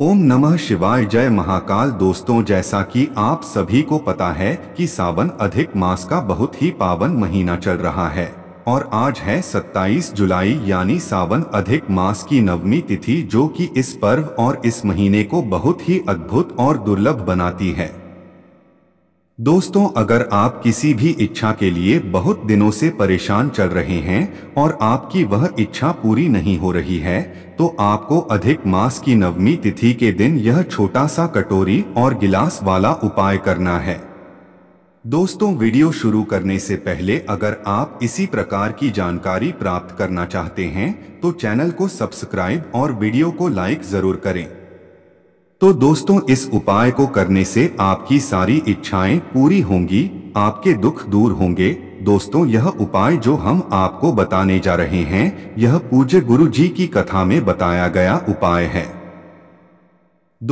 ओम नमः शिवाय जय महाकाल दोस्तों जैसा कि आप सभी को पता है कि सावन अधिक मास का बहुत ही पावन महीना चल रहा है और आज है 27 जुलाई यानी सावन अधिक मास की नवमी तिथि जो कि इस पर्व और इस महीने को बहुत ही अद्भुत और दुर्लभ बनाती है दोस्तों अगर आप किसी भी इच्छा के लिए बहुत दिनों से परेशान चल रहे हैं और आपकी वह इच्छा पूरी नहीं हो रही है तो आपको अधिक मास की नवमी तिथि के दिन यह छोटा सा कटोरी और गिलास वाला उपाय करना है दोस्तों वीडियो शुरू करने से पहले अगर आप इसी प्रकार की जानकारी प्राप्त करना चाहते हैं तो चैनल को सब्सक्राइब और वीडियो को लाइक जरूर करें तो दोस्तों इस उपाय को करने से आपकी सारी इच्छाएं पूरी होंगी आपके दुख दूर होंगे दोस्तों यह उपाय जो हम आपको बताने जा रहे हैं यह पूज्य गुरु जी की कथा में बताया गया उपाय है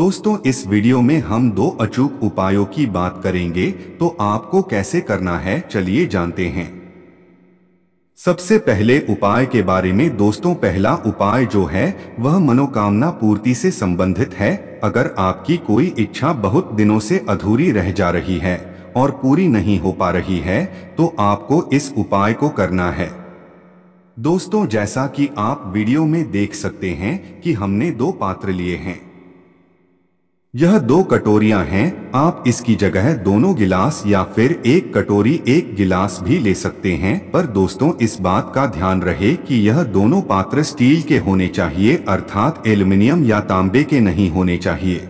दोस्तों इस वीडियो में हम दो अचूक उपायों की बात करेंगे तो आपको कैसे करना है चलिए जानते हैं सबसे पहले उपाय के बारे में दोस्तों पहला उपाय जो है वह मनोकामना पूर्ति से संबंधित है अगर आपकी कोई इच्छा बहुत दिनों से अधूरी रह जा रही है और पूरी नहीं हो पा रही है तो आपको इस उपाय को करना है दोस्तों जैसा कि आप वीडियो में देख सकते हैं कि हमने दो पात्र लिए हैं यह दो कटोरियां हैं आप इसकी जगह दोनों गिलास या फिर एक कटोरी एक गिलास भी ले सकते हैं पर दोस्तों इस बात का ध्यान रहे कि यह दोनों पात्र स्टील के होने चाहिए अर्थात एल्युमिनियम या तांबे के नहीं होने चाहिए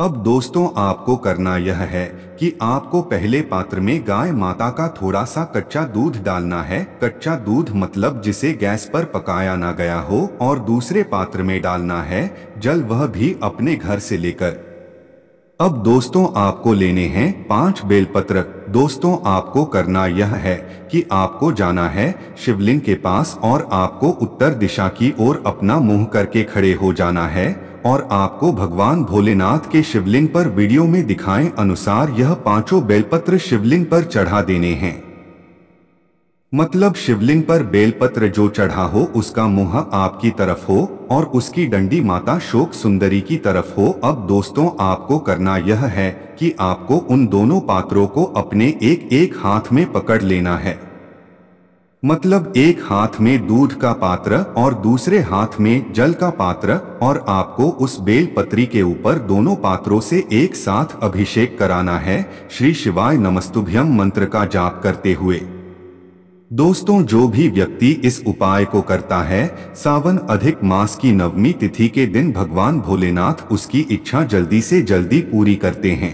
अब दोस्तों आपको करना यह है कि आपको पहले पात्र में गाय माता का थोड़ा सा कच्चा दूध डालना है कच्चा दूध मतलब जिसे गैस पर पकाया ना गया हो और दूसरे पात्र में डालना है जल वह भी अपने घर से लेकर अब दोस्तों आपको लेने हैं पांच बेलपत्र दोस्तों आपको करना यह है कि आपको जाना है शिवलिंग के पास और आपको उत्तर दिशा की ओर अपना मुंह करके खड़े हो जाना है और आपको भगवान भोलेनाथ के शिवलिंग पर वीडियो में दिखाए अनुसार यह पांचों बेलपत्र शिवलिंग पर चढ़ा देने हैं मतलब शिवलिंग पर बेलपत्र जो चढ़ा हो उसका मुंह आपकी तरफ हो और उसकी डंडी माता शोक सुंदरी की तरफ हो अब दोस्तों आपको करना यह है कि आपको उन दोनों पात्रों को अपने एक एक हाथ में पकड़ लेना है मतलब एक हाथ में दूध का पात्र और दूसरे हाथ में जल का पात्र और आपको उस बेल पत्री के ऊपर दोनों पात्रों से एक साथ अभिषेक कराना है श्री शिवाय नमस्तुभ्यम मंत्र का जाप करते हुए दोस्तों जो भी व्यक्ति इस उपाय को करता है सावन अधिक मास की नवमी तिथि के दिन भगवान भोलेनाथ उसकी इच्छा जल्दी से जल्दी पूरी करते हैं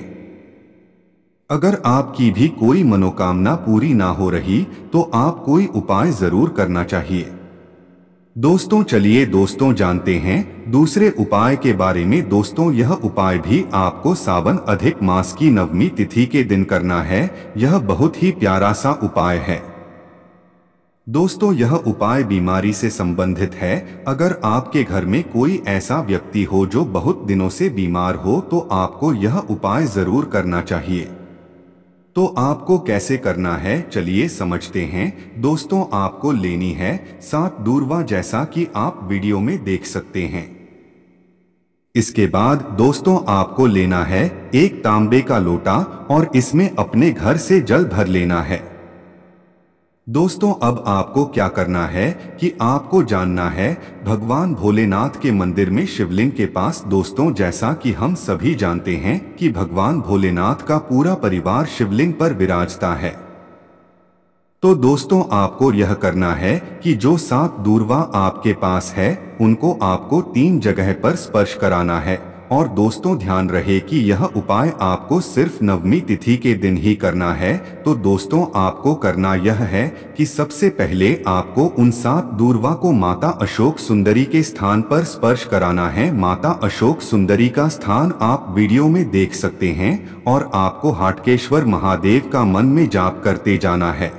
अगर आपकी भी कोई मनोकामना पूरी ना हो रही तो आप कोई उपाय जरूर करना चाहिए दोस्तों चलिए दोस्तों जानते हैं दूसरे उपाय के बारे में दोस्तों यह उपाय भी आपको सावन अधिक मास की नवमी तिथि के दिन करना है यह बहुत ही प्यारा सा उपाय है दोस्तों यह उपाय बीमारी से संबंधित है अगर आपके घर में कोई ऐसा व्यक्ति हो जो बहुत दिनों से बीमार हो तो आपको यह उपाय जरूर करना चाहिए तो आपको कैसे करना है चलिए समझते हैं दोस्तों आपको लेनी है सात दूरवा जैसा कि आप वीडियो में देख सकते हैं इसके बाद दोस्तों आपको लेना है एक तांबे का लोटा और इसमें अपने घर से जल भर लेना है दोस्तों अब आपको क्या करना है कि आपको जानना है भगवान भोलेनाथ के मंदिर में शिवलिंग के पास दोस्तों जैसा कि हम सभी जानते हैं कि भगवान भोलेनाथ का पूरा परिवार शिवलिंग पर विराजता है तो दोस्तों आपको यह करना है कि जो सात दूरवा आपके पास है उनको आपको तीन जगह पर स्पर्श कराना है और दोस्तों ध्यान रहे कि यह उपाय आपको सिर्फ नवमी तिथि के दिन ही करना है तो दोस्तों आपको करना यह है कि सबसे पहले आपको उन सात दूरवा को माता अशोक सुंदरी के स्थान पर स्पर्श कराना है माता अशोक सुंदरी का स्थान आप वीडियो में देख सकते हैं और आपको हाटकेश्वर महादेव का मन में जाप करते जाना है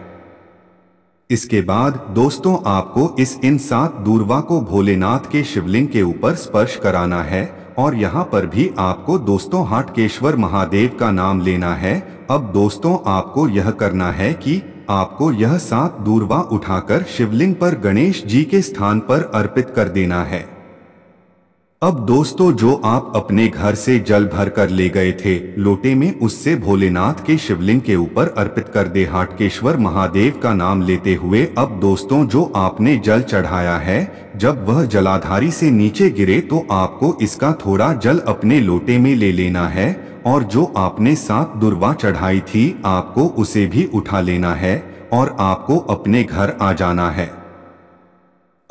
इसके बाद दोस्तों आपको इस इन सात दूरवा को भोलेनाथ के शिवलिंग के ऊपर स्पर्श कराना है और यहाँ पर भी आपको दोस्तों हाटकेश्वर महादेव का नाम लेना है अब दोस्तों आपको यह करना है कि आपको यह सात दूरवा उठाकर शिवलिंग पर गणेश जी के स्थान पर अर्पित कर देना है अब दोस्तों जो आप अपने घर से जल भर कर ले गए थे लोटे में उससे भोलेनाथ के शिवलिंग के ऊपर अर्पित कर दे हाटकेश्वर महादेव का नाम लेते हुए अब दोस्तों जो आपने जल चढ़ाया है जब वह जलाधारी से नीचे गिरे तो आपको इसका थोड़ा जल अपने लोटे में ले लेना है और जो आपने सात दुर्वा चढ़ाई थी आपको उसे भी उठा लेना है और आपको अपने घर आ जाना है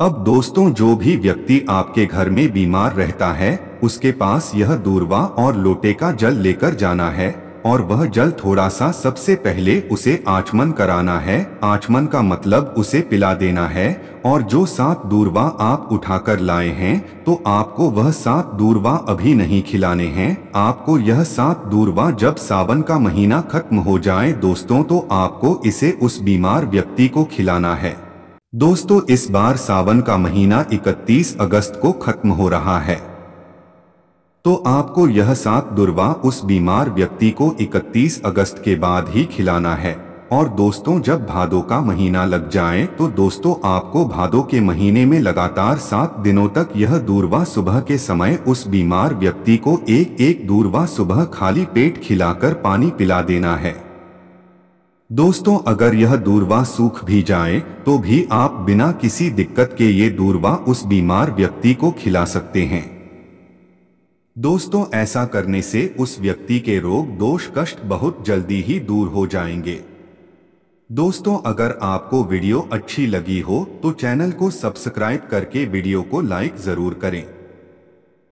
अब दोस्तों जो भी व्यक्ति आपके घर में बीमार रहता है उसके पास यह दूरवा और लोटे का जल लेकर जाना है और वह जल थोड़ा सा सबसे पहले उसे आचमन कराना है आचमन का मतलब उसे पिला देना है और जो सात दूरवा आप उठाकर लाए हैं तो आपको वह सात दूरवा अभी नहीं खिलाने हैं आपको यह सात दूरवा जब सावन का महीना खत्म हो जाए दोस्तों तो आपको इसे उस बीमार व्यक्ति को खिलाना है दोस्तों इस बार सावन का महीना 31 अगस्त को खत्म हो रहा है तो आपको यह सात दुर्वा उस बीमार व्यक्ति को 31 अगस्त के बाद ही खिलाना है और दोस्तों जब भादो का महीना लग जाए तो दोस्तों आपको भादो के महीने में लगातार सात दिनों तक यह दूरवा सुबह के समय उस बीमार व्यक्ति को एक एक दूरवा सुबह खाली पेट खिलाकर पानी पिला देना है दोस्तों अगर यह दूरवा सूख भी जाए तो भी आप बिना किसी दिक्कत के ये दूरवा उस बीमार व्यक्ति को खिला सकते हैं दोस्तों ऐसा करने से उस व्यक्ति के रोग दोष कष्ट बहुत जल्दी ही दूर हो जाएंगे दोस्तों अगर आपको वीडियो अच्छी लगी हो तो चैनल को सब्सक्राइब करके वीडियो को लाइक जरूर करें